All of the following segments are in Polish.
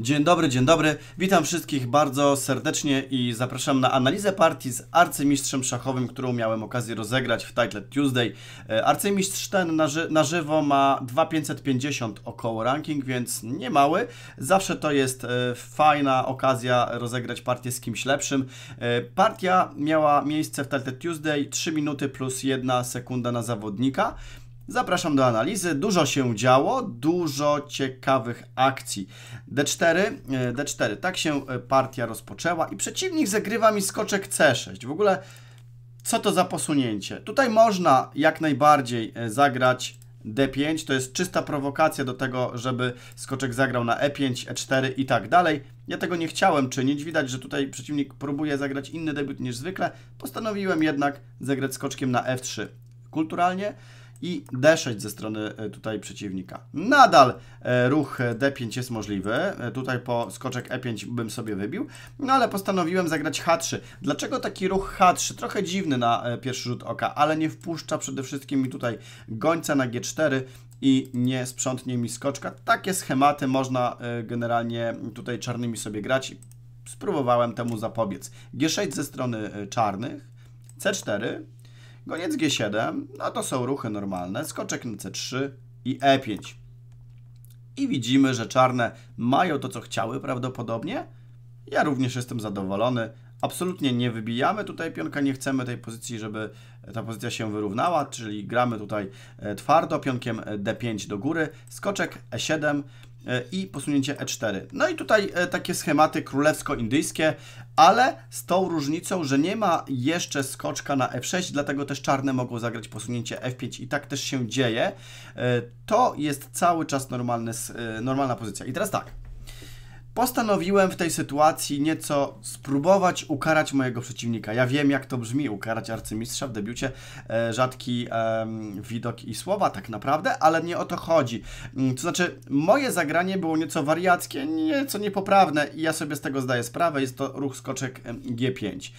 Dzień dobry, dzień dobry. Witam wszystkich bardzo serdecznie i zapraszam na analizę partii z arcymistrzem szachowym, którą miałem okazję rozegrać w Title Tuesday. E, arcymistrz ten na, ży na żywo ma 2550 około ranking, więc nie mały. Zawsze to jest e, fajna okazja rozegrać partię z kimś lepszym. E, partia miała miejsce w Title Tuesday 3 minuty plus 1 sekunda na zawodnika. Zapraszam do analizy. Dużo się działo, dużo ciekawych akcji. D4, e, D4. Tak się e, partia rozpoczęła i przeciwnik zagrywa mi skoczek C6. W ogóle co to za posunięcie? Tutaj można jak najbardziej e, zagrać D5. To jest czysta prowokacja do tego, żeby skoczek zagrał na E5, E4 i tak dalej. Ja tego nie chciałem czynić. Widać, że tutaj przeciwnik próbuje zagrać inny debiut niż zwykle. Postanowiłem jednak zagrać skoczkiem na F3. Kulturalnie i D6 ze strony e, tutaj przeciwnika. Nadal e, ruch e, D5 jest możliwy. Tutaj po skoczek E5 bym sobie wybił, no ale postanowiłem zagrać H3. Dlaczego taki ruch H3? Trochę dziwny na pierwszy rzut oka, ale nie wpuszcza przede wszystkim mi tutaj gońca na G4 i nie sprzątnie mi skoczka. Takie schematy można generalnie tutaj czarnymi sobie grać i spróbowałem temu zapobiec. G6 ze strony czarnych, C4, Koniec G7, no to są ruchy normalne, skoczek na C3 i E5. I widzimy, że czarne mają to, co chciały prawdopodobnie. Ja również jestem zadowolony. Absolutnie nie wybijamy tutaj pionka, nie chcemy tej pozycji, żeby ta pozycja się wyrównała, czyli gramy tutaj e, twardo, pionkiem e, D5 do góry, skoczek E7, E, i posunięcie E4. No i tutaj e, takie schematy królewsko-indyjskie, ale z tą różnicą, że nie ma jeszcze skoczka na F6, dlatego też czarne mogą zagrać posunięcie F5 i tak też się dzieje. E, to jest cały czas normalna pozycja. I teraz tak, Postanowiłem w tej sytuacji nieco spróbować ukarać mojego przeciwnika. Ja wiem, jak to brzmi, ukarać arcymistrza w debiucie. E, rzadki um, widok i słowa, tak naprawdę, ale nie o to chodzi. Mm, to znaczy, moje zagranie było nieco wariackie, nieco niepoprawne i ja sobie z tego zdaję sprawę. Jest to ruch skoczek G5.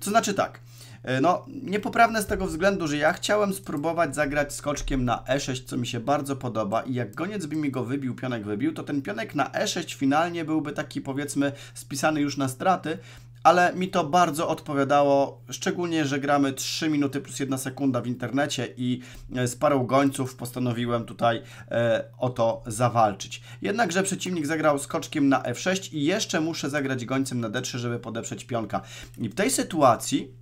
To znaczy tak. E, no, niepoprawne z tego względu, że ja chciałem spróbować zagrać skoczkiem na E6, co mi się bardzo podoba i jak goniec by mi go wybił, pionek wybił, to ten pionek na E6 finalnie byłby taki powiedzmy spisany już na straty, ale mi to bardzo odpowiadało, szczególnie, że gramy 3 minuty plus 1 sekunda w internecie i e, z parą gońców postanowiłem tutaj e, o to zawalczyć. Jednakże przeciwnik zagrał skoczkiem na F6 e i jeszcze muszę zagrać gońcem na D3, żeby podeprzeć pionka. I w tej sytuacji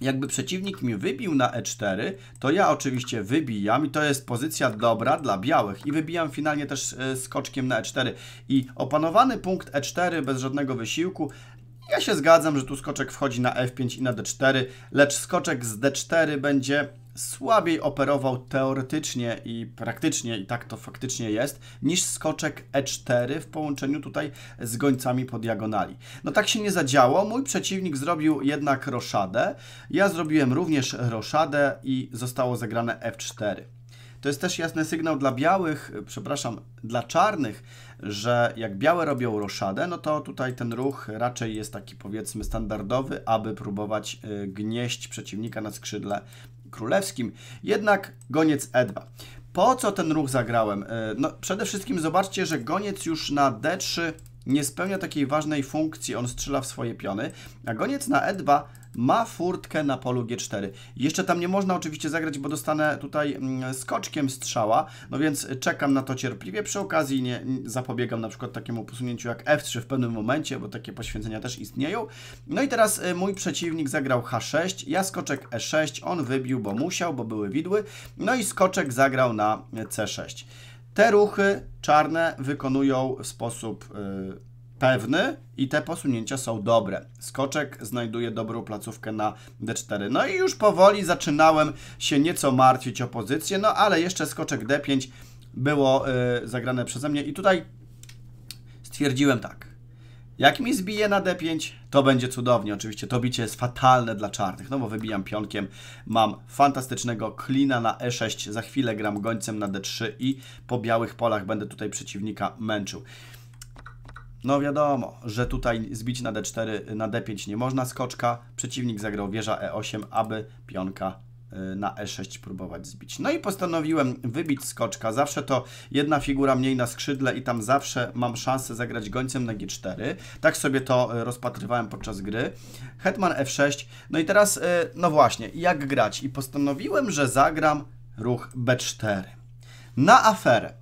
jakby przeciwnik mi wybił na e4, to ja oczywiście wybijam i to jest pozycja dobra dla białych i wybijam finalnie też e, skoczkiem na e4 i opanowany punkt e4 bez żadnego wysiłku ja się zgadzam, że tu skoczek wchodzi na f5 i na d4, lecz skoczek z d4 będzie słabiej operował teoretycznie i praktycznie, i tak to faktycznie jest, niż skoczek E4 w połączeniu tutaj z gońcami po diagonali. No tak się nie zadziało, mój przeciwnik zrobił jednak roszadę, ja zrobiłem również roszadę i zostało zagrane F4. To jest też jasny sygnał dla białych, przepraszam, dla czarnych, że jak białe robią roszadę, no to tutaj ten ruch raczej jest taki powiedzmy standardowy, aby próbować y, gnieść przeciwnika na skrzydle królewskim, jednak goniec Edba. Po co ten ruch zagrałem? E, no, przede wszystkim zobaczcie, że goniec już na D3 nie spełnia takiej ważnej funkcji, on strzela w swoje piony, a goniec na E2 ma furtkę na polu G4. Jeszcze tam nie można oczywiście zagrać, bo dostanę tutaj mm, skoczkiem strzała, no więc czekam na to cierpliwie. Przy okazji nie zapobiegam na przykład takiemu posunięciu jak F3 w pewnym momencie, bo takie poświęcenia też istnieją. No i teraz y, mój przeciwnik zagrał H6, ja skoczek E6, on wybił, bo musiał, bo były widły, no i skoczek zagrał na y, C6. Te ruchy czarne wykonują w sposób y, pewny i te posunięcia są dobre. Skoczek znajduje dobrą placówkę na D4. No i już powoli zaczynałem się nieco martwić o pozycję, no ale jeszcze skoczek D5 było y, zagrane przeze mnie i tutaj stwierdziłem tak. Jak mi zbije na D5, to będzie cudownie. Oczywiście to bicie jest fatalne dla czarnych, no bo wybijam pionkiem, mam fantastycznego klina na E6, za chwilę gram gońcem na D3 i po białych polach będę tutaj przeciwnika męczył. No wiadomo, że tutaj zbić na d4, na d5 nie można skoczka. Przeciwnik zagrał wieża e8, aby pionka y, na e6 próbować zbić. No i postanowiłem wybić skoczka. Zawsze to jedna figura mniej na skrzydle i tam zawsze mam szansę zagrać gońcem na g4. Tak sobie to y, rozpatrywałem podczas gry. Hetman f6. No i teraz, y, no właśnie, jak grać? I postanowiłem, że zagram ruch b4. Na aferę.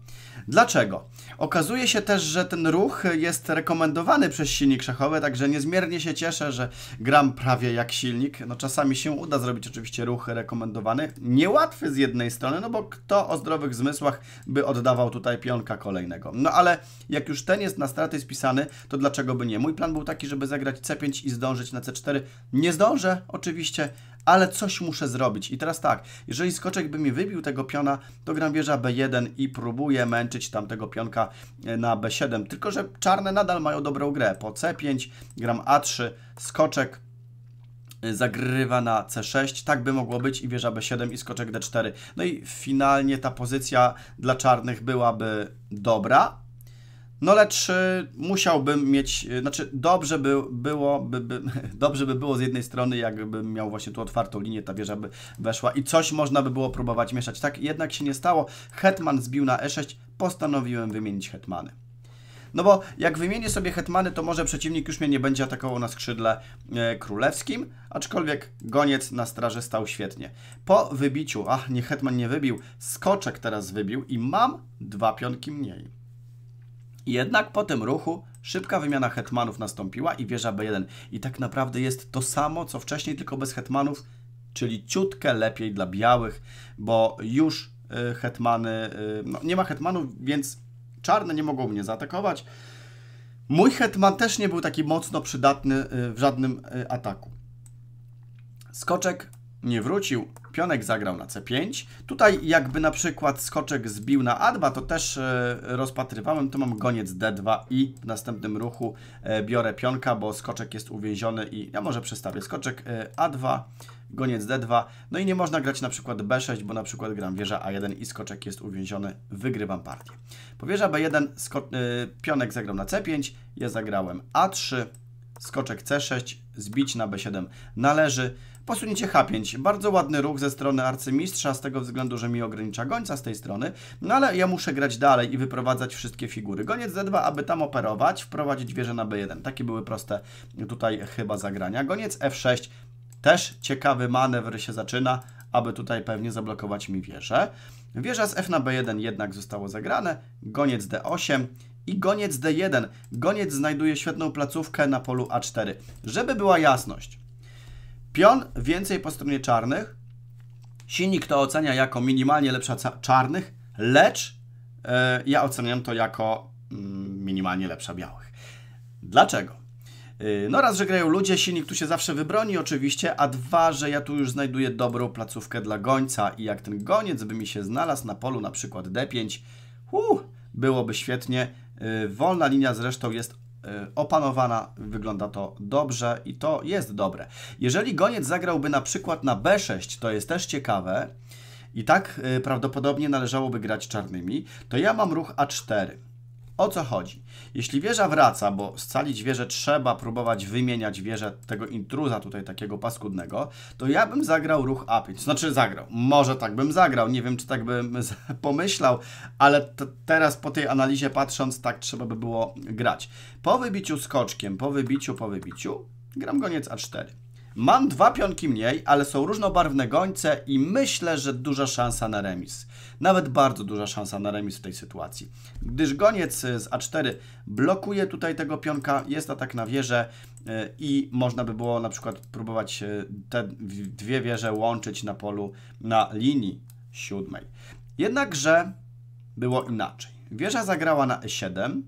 Dlaczego? Okazuje się też, że ten ruch jest rekomendowany przez silnik szachowy, także niezmiernie się cieszę, że gram prawie jak silnik. No czasami się uda zrobić oczywiście ruch rekomendowany. Niełatwy z jednej strony, no bo kto o zdrowych zmysłach by oddawał tutaj pionka kolejnego. No ale jak już ten jest na straty spisany, to dlaczego by nie? Mój plan był taki, żeby zagrać C5 i zdążyć na C4. Nie zdążę oczywiście, ale coś muszę zrobić. I teraz tak, jeżeli skoczek by mi wybił tego piona, to gram wieża B1 i próbuję męczyć tamtego pionka e, na B7. Tylko, że czarne nadal mają dobrą grę. Po C5 gram A3, skoczek e, zagrywa na C6, tak by mogło być i wieża B7 i skoczek D4. No i finalnie ta pozycja dla czarnych byłaby dobra, no lecz musiałbym mieć, e, znaczy dobrze by było, by, by, dobrze by było z jednej strony, jakbym miał właśnie tu otwartą linię, ta wieża by weszła i coś można by było próbować mieszać. Tak jednak się nie stało. Hetman zbił na e6, postanowiłem wymienić hetmany. No bo jak wymienię sobie hetmany, to może przeciwnik już mnie nie będzie atakował na skrzydle e, królewskim, aczkolwiek goniec na straży stał świetnie. Po wybiciu, ach, nie hetman nie wybił, skoczek teraz wybił i mam dwa pionki mniej. Jednak po tym ruchu szybka wymiana hetmanów nastąpiła i wieża B1. I tak naprawdę jest to samo, co wcześniej, tylko bez hetmanów, czyli ciutkę lepiej dla białych, bo już y, hetmany... Y, no, nie ma hetmanów, więc czarne nie mogą mnie zaatakować. Mój hetman też nie był taki mocno przydatny y, w żadnym ataku. Skoczek nie wrócił, pionek zagrał na C5. Tutaj jakby na przykład skoczek zbił na A2, to też e, rozpatrywałem. Tu mam goniec D2 i w następnym ruchu e, biorę pionka, bo skoczek jest uwięziony i ja może przestawię skoczek e, A2, goniec D2. No i nie można grać na przykład B6, bo na przykład gram wieża A1 i skoczek jest uwięziony, wygrywam partię. Po wieża B1 pionek zagrał na C5, ja zagrałem A3, skoczek C6, zbić na B7 należy. Posunięcie H5. Bardzo ładny ruch ze strony arcymistrza, z tego względu, że mi ogranicza gońca z tej strony, no ale ja muszę grać dalej i wyprowadzać wszystkie figury. Goniec D2, aby tam operować, wprowadzić wieżę na B1. Takie były proste tutaj chyba zagrania. Goniec F6. Też ciekawy manewr się zaczyna, aby tutaj pewnie zablokować mi wieżę. Wieża z F na B1 jednak zostało zagrane. Goniec D8 i goniec D1. Goniec znajduje świetną placówkę na polu A4. Żeby była jasność, Pion więcej po stronie czarnych. Silnik to ocenia jako minimalnie lepsza czarnych, lecz yy, ja oceniam to jako yy, minimalnie lepsza białych. Dlaczego? Yy, no raz, że grają ludzie, silnik tu się zawsze wybroni oczywiście, a dwa, że ja tu już znajduję dobrą placówkę dla gońca i jak ten goniec by mi się znalazł na polu na przykład D5, uh, byłoby świetnie. E, wolna linia zresztą jest Y, opanowana, wygląda to dobrze i to jest dobre. Jeżeli goniec zagrałby na przykład na B6, to jest też ciekawe i tak y, prawdopodobnie należałoby grać czarnymi, to ja mam ruch A4. O co chodzi? Jeśli wieża wraca, bo scalić wieżę trzeba próbować wymieniać wieżę tego intruza tutaj takiego paskudnego, to ja bym zagrał ruch A5. Znaczy zagrał. Może tak bym zagrał. Nie wiem, czy tak bym pomyślał, ale teraz po tej analizie patrząc, tak trzeba by było grać. Po wybiciu skoczkiem, po wybiciu, po wybiciu, gram goniec A4. Mam dwa pionki mniej, ale są różnobarwne gońce i myślę, że duża szansa na remis. Nawet bardzo duża szansa na remis w tej sytuacji. Gdyż goniec e, z A4 blokuje tutaj tego pionka, jest atak na wieżę e, i można by było na przykład próbować e, te dwie wieże łączyć na polu, na linii siódmej. Jednakże było inaczej. Wieża zagrała na E7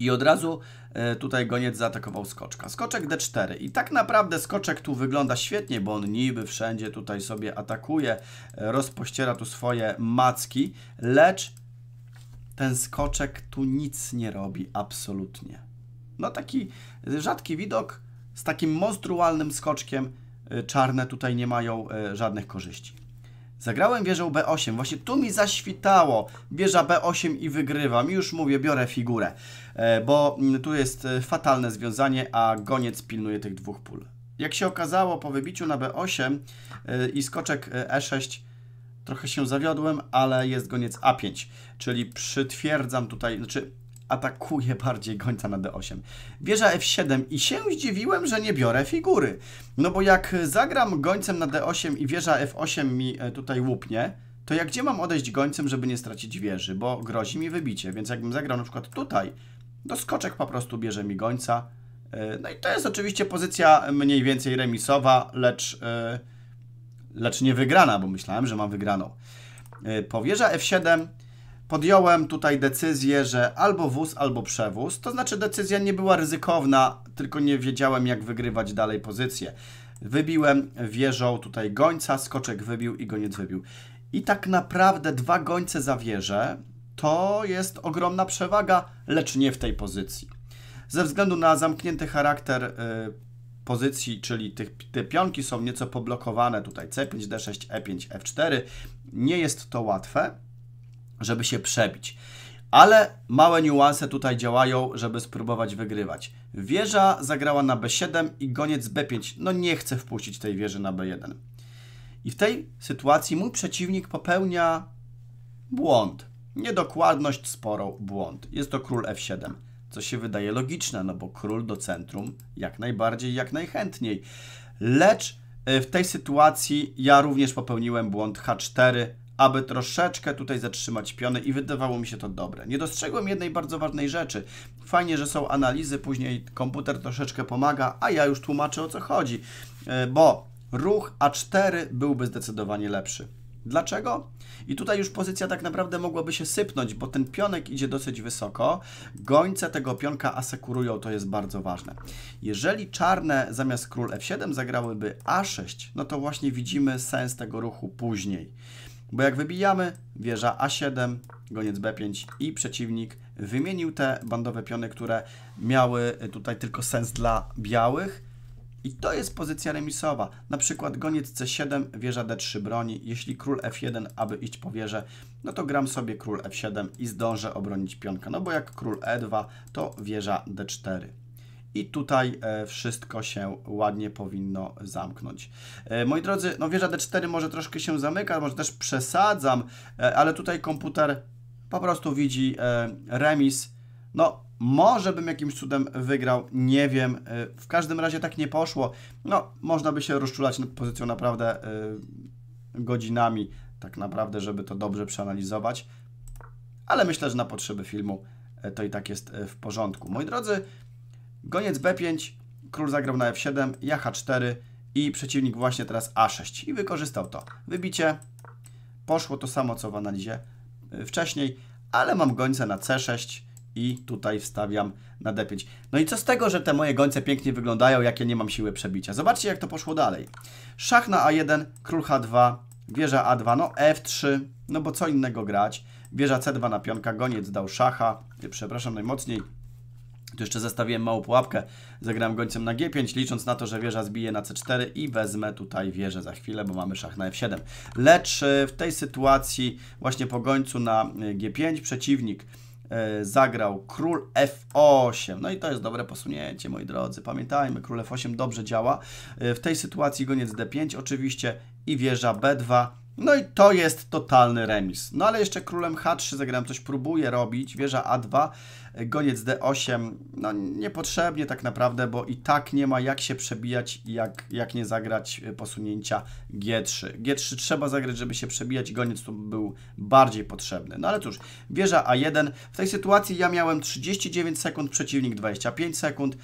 i od razu E, tutaj goniec zaatakował skoczka. Skoczek d4 i tak naprawdę skoczek tu wygląda świetnie, bo on niby wszędzie tutaj sobie atakuje, e, rozpościera tu swoje macki, lecz ten skoczek tu nic nie robi absolutnie. No taki rzadki widok z takim monstrualnym skoczkiem e, czarne tutaj nie mają żadnych korzyści. Zagrałem wieżą B8, właśnie tu mi zaświtało wieża B8 i wygrywam. Już mówię, biorę figurę, e, bo mm, tu jest e, fatalne związanie, a goniec pilnuje tych dwóch pól. Jak się okazało, po wybiciu na B8 e, i skoczek E6 trochę się zawiodłem, ale jest goniec A5, czyli przytwierdzam tutaj, znaczy atakuje bardziej gońca na D8. Wieża F7 i się zdziwiłem, że nie biorę figury. No bo jak zagram gońcem na D8 i wieża F8 mi e, tutaj łupnie, to jak gdzie mam odejść gońcem, żeby nie stracić wieży, bo grozi mi wybicie. Więc jakbym zagrał na przykład tutaj, to skoczek po prostu bierze mi gońca. E, no i to jest oczywiście pozycja mniej więcej remisowa, lecz, e, lecz nie wygrana, bo myślałem, że mam wygraną. Powierza F7 podjąłem tutaj decyzję, że albo wóz, albo przewóz. To znaczy decyzja nie była ryzykowna, tylko nie wiedziałem jak wygrywać dalej pozycję. Wybiłem wieżą tutaj gońca, skoczek wybił i goniec wybił. I tak naprawdę dwa gońce za wieżę to jest ogromna przewaga, lecz nie w tej pozycji. Ze względu na zamknięty charakter y, pozycji, czyli tych, te pionki są nieco poblokowane, tutaj C5, D6, E5, F4, nie jest to łatwe żeby się przebić. Ale małe niuanse tutaj działają, żeby spróbować wygrywać. Wieża zagrała na B7 i goniec B5. No nie chcę wpuścić tej wieży na B1. I w tej sytuacji mój przeciwnik popełnia błąd. Niedokładność sporą błąd. Jest to król F7, co się wydaje logiczne, no bo król do centrum jak najbardziej, jak najchętniej. Lecz e, w tej sytuacji ja również popełniłem błąd H4, aby troszeczkę tutaj zatrzymać piony i wydawało mi się to dobre. Nie dostrzegłem jednej bardzo ważnej rzeczy. Fajnie, że są analizy, później komputer troszeczkę pomaga, a ja już tłumaczę o co chodzi, e, bo ruch A4 byłby zdecydowanie lepszy. Dlaczego? I tutaj już pozycja tak naprawdę mogłaby się sypnąć, bo ten pionek idzie dosyć wysoko. Gońce tego pionka asekurują, to jest bardzo ważne. Jeżeli czarne zamiast król F7 zagrałyby A6, no to właśnie widzimy sens tego ruchu później. Bo jak wybijamy, wieża A7, goniec B5 i przeciwnik wymienił te bandowe piony, które miały y, tutaj tylko sens dla białych. I to jest pozycja remisowa. Na przykład goniec C7, wieża D3 broni. Jeśli król F1, aby iść po wieżę, no to gram sobie król F7 i zdążę obronić pionka. No bo jak król E2, to wieża D4 i tutaj e, wszystko się ładnie powinno zamknąć. E, moi drodzy, no wieża D4 może troszkę się zamyka, może też przesadzam, e, ale tutaj komputer po prostu widzi remis. No, może bym jakimś cudem wygrał, nie wiem. W każdym razie tak nie poszło. No, można by się rozczulać nad pozycją naprawdę godzinami, tak naprawdę, żeby to dobrze przeanalizować. Ale myślę, że na potrzeby filmu to i tak jest w porządku. Moi drodzy, Goniec B5, król zagrał na F7, ja H4 i przeciwnik właśnie teraz A6 i wykorzystał to. Wybicie poszło to samo, co w analizie y, wcześniej, ale mam gońce na C6 i tutaj wstawiam na D5. No i co z tego, że te moje gońce pięknie wyglądają, jak ja nie mam siły przebicia. Zobaczcie, jak to poszło dalej. Szach na A1, król H2, wieża A2, no F3, no bo co innego grać. Wieża C2 na pionka, goniec dał szacha, y, przepraszam najmocniej, tu jeszcze zestawiłem małą pułapkę, zagrałem gońcem na G5, licząc na to, że wieża zbije na C4 i wezmę tutaj wieżę za chwilę, bo mamy szach na F7. Lecz e, w tej sytuacji właśnie po gońcu na e, G5 przeciwnik e, zagrał król F8. No i to jest dobre posunięcie, moi drodzy. Pamiętajmy, król F8 dobrze działa. W tej sytuacji goniec D5 oczywiście i wieża B2. No i to jest totalny remis. No ale jeszcze królem H3 zagrałem, coś próbuję robić, wieża A2, Goniec D8, no niepotrzebnie tak naprawdę, bo i tak nie ma jak się przebijać, jak, jak nie zagrać y, posunięcia G3. G3 trzeba zagrać, żeby się przebijać, goniec tu był bardziej potrzebny. No ale cóż, wieża A1. W tej sytuacji ja miałem 39 sekund, przeciwnik 25 sekund.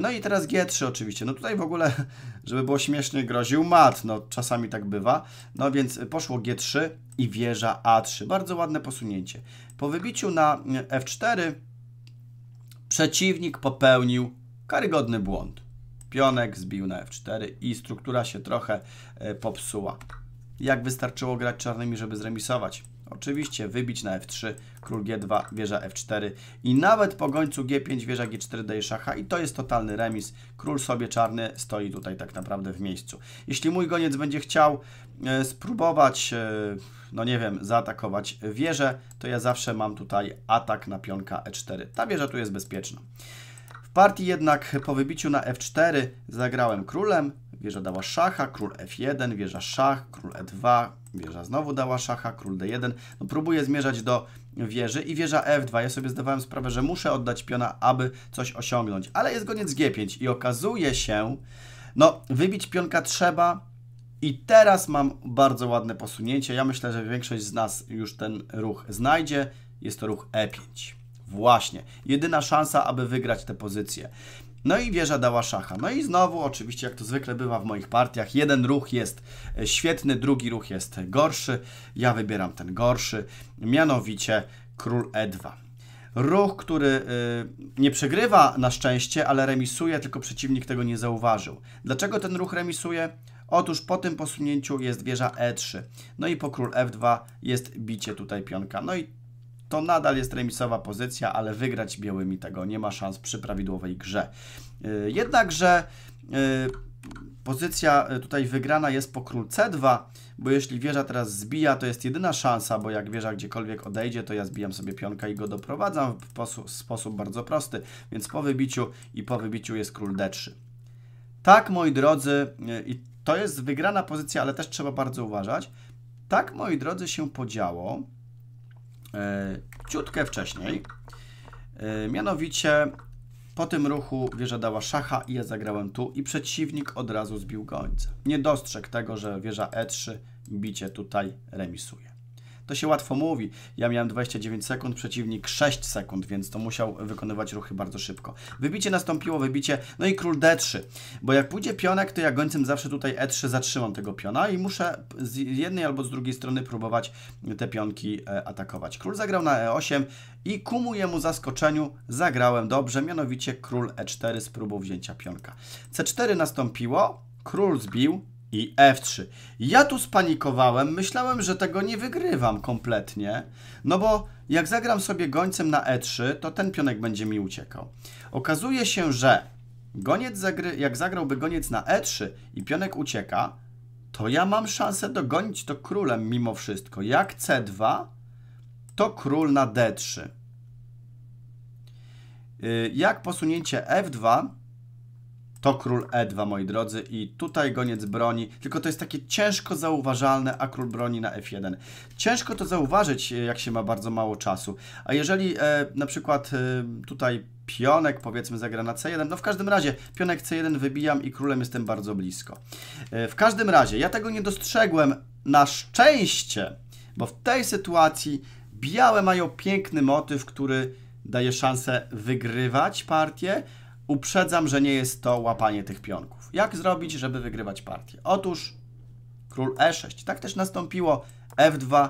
No i teraz G3 oczywiście. No tutaj w ogóle, żeby było śmiesznie, groził mat. No czasami tak bywa. No więc poszło G3 i wieża A3. Bardzo ładne posunięcie. Po wybiciu na y, F4 Przeciwnik popełnił karygodny błąd. Pionek zbił na F4 i struktura się trochę e, popsuła. Jak wystarczyło grać czarnymi, żeby zremisować? Oczywiście wybić na f3, król g2, wieża f4 i nawet po gońcu g5, wieża g4 daje szacha i to jest totalny remis. Król sobie czarny stoi tutaj tak naprawdę w miejscu. Jeśli mój goniec będzie chciał e, spróbować, e, no nie wiem, zaatakować wieżę, to ja zawsze mam tutaj atak na pionka e4. Ta wieża tu jest bezpieczna. W partii jednak po wybiciu na f4 zagrałem królem, Wieża dała szacha, król f1, wieża szach, król e2, wieża znowu dała szacha, król d1. No, próbuję zmierzać do wieży i wieża f2. Ja sobie zdawałem sprawę, że muszę oddać piona, aby coś osiągnąć, ale jest goniec g5 i okazuje się, no wybić pionka trzeba i teraz mam bardzo ładne posunięcie. Ja myślę, że większość z nas już ten ruch znajdzie. Jest to ruch e5. Właśnie. Jedyna szansa, aby wygrać tę pozycję. No i wieża dała szacha. No i znowu, oczywiście, jak to zwykle bywa w moich partiach, jeden ruch jest e, świetny, drugi ruch jest gorszy. Ja wybieram ten gorszy, mianowicie król e2. Ruch, który e, nie przegrywa na szczęście, ale remisuje, tylko przeciwnik tego nie zauważył. Dlaczego ten ruch remisuje? Otóż po tym posunięciu jest wieża E3. No i po król F2 jest bicie tutaj pionka. No i to nadal jest remisowa pozycja, ale wygrać białymi tego nie ma szans przy prawidłowej grze. Y, jednakże y, pozycja y, tutaj wygrana jest po król C2, bo jeśli wieża teraz zbija, to jest jedyna szansa, bo jak wieża gdziekolwiek odejdzie, to ja zbijam sobie pionka i go doprowadzam w sposób bardzo prosty, więc po wybiciu i po wybiciu jest król D3. Tak, moi drodzy, i to jest wygrana pozycja, ale też trzeba bardzo uważać. Tak, moi drodzy, się podziało, E, ciutkę wcześniej. E, mianowicie po tym ruchu wieża dała szacha i ja zagrałem tu i przeciwnik od razu zbił gońca. Nie dostrzegł tego, że wieża E3 bicie tutaj remisuje to się łatwo mówi. Ja miałem 29 sekund, przeciwnik 6 sekund, więc to musiał wykonywać ruchy bardzo szybko. Wybicie nastąpiło, wybicie, no i król D3, bo jak pójdzie pionek, to ja gońcem zawsze tutaj E3 zatrzymam tego piona i muszę z jednej albo z drugiej strony próbować te pionki e, atakować. Król zagrał na E8 i ku mojemu zaskoczeniu zagrałem dobrze, mianowicie król E4 z próbą wzięcia pionka. C4 nastąpiło, król zbił, i F3. Ja tu spanikowałem, myślałem, że tego nie wygrywam kompletnie, no bo jak zagram sobie gońcem na E3, to ten pionek będzie mi uciekał. Okazuje się, że goniec zagry, jak zagrałby goniec na E3 i pionek ucieka, to ja mam szansę dogonić to królem mimo wszystko. Jak C2, to król na D3. Y, jak posunięcie F2 to król E2, moi drodzy, i tutaj goniec broni, tylko to jest takie ciężko zauważalne, a król broni na F1. Ciężko to zauważyć, e, jak się ma bardzo mało czasu. A jeżeli e, na przykład e, tutaj pionek powiedzmy zagra na C1, no w każdym razie pionek C1 wybijam i królem jestem bardzo blisko. E, w każdym razie, ja tego nie dostrzegłem na szczęście, bo w tej sytuacji białe mają piękny motyw, który daje szansę wygrywać partię, uprzedzam, że nie jest to łapanie tych pionków. Jak zrobić, żeby wygrywać partię? Otóż król e6. Tak też nastąpiło f2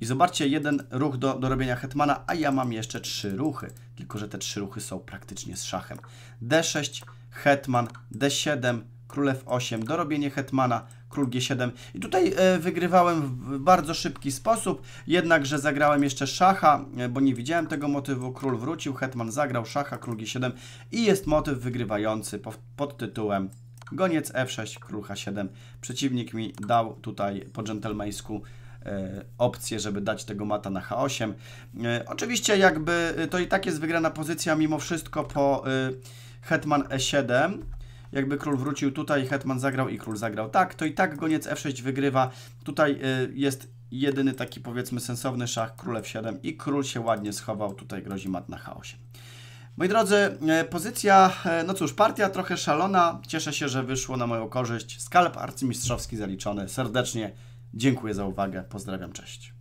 i zobaczcie, jeden ruch do, do robienia hetmana, a ja mam jeszcze trzy ruchy, tylko że te trzy ruchy są praktycznie z szachem. d6, hetman, d7, król f8, dorobienie hetmana, król G7. I tutaj e, wygrywałem w bardzo szybki sposób, jednakże zagrałem jeszcze szacha, e, bo nie widziałem tego motywu. Król wrócił, hetman zagrał szacha, król G7 i jest motyw wygrywający pod tytułem Goniec F6, król H7. Przeciwnik mi dał tutaj po dżentelmeńsku e, opcję, żeby dać tego mata na H8. Oczywiście jakby to i tak jest wygrana pozycja mimo wszystko po hetman E7, jakby król wrócił tutaj, hetman zagrał i król zagrał tak, to i tak goniec f6 wygrywa. Tutaj y, jest jedyny taki powiedzmy sensowny szach, król f7 i król się ładnie schował. Tutaj grozi mat na chaosie. Moi drodzy, y, pozycja, y, no cóż, partia trochę szalona. Cieszę się, że wyszło na moją korzyść. Skalp arcymistrzowski zaliczony. Serdecznie dziękuję za uwagę. Pozdrawiam, cześć.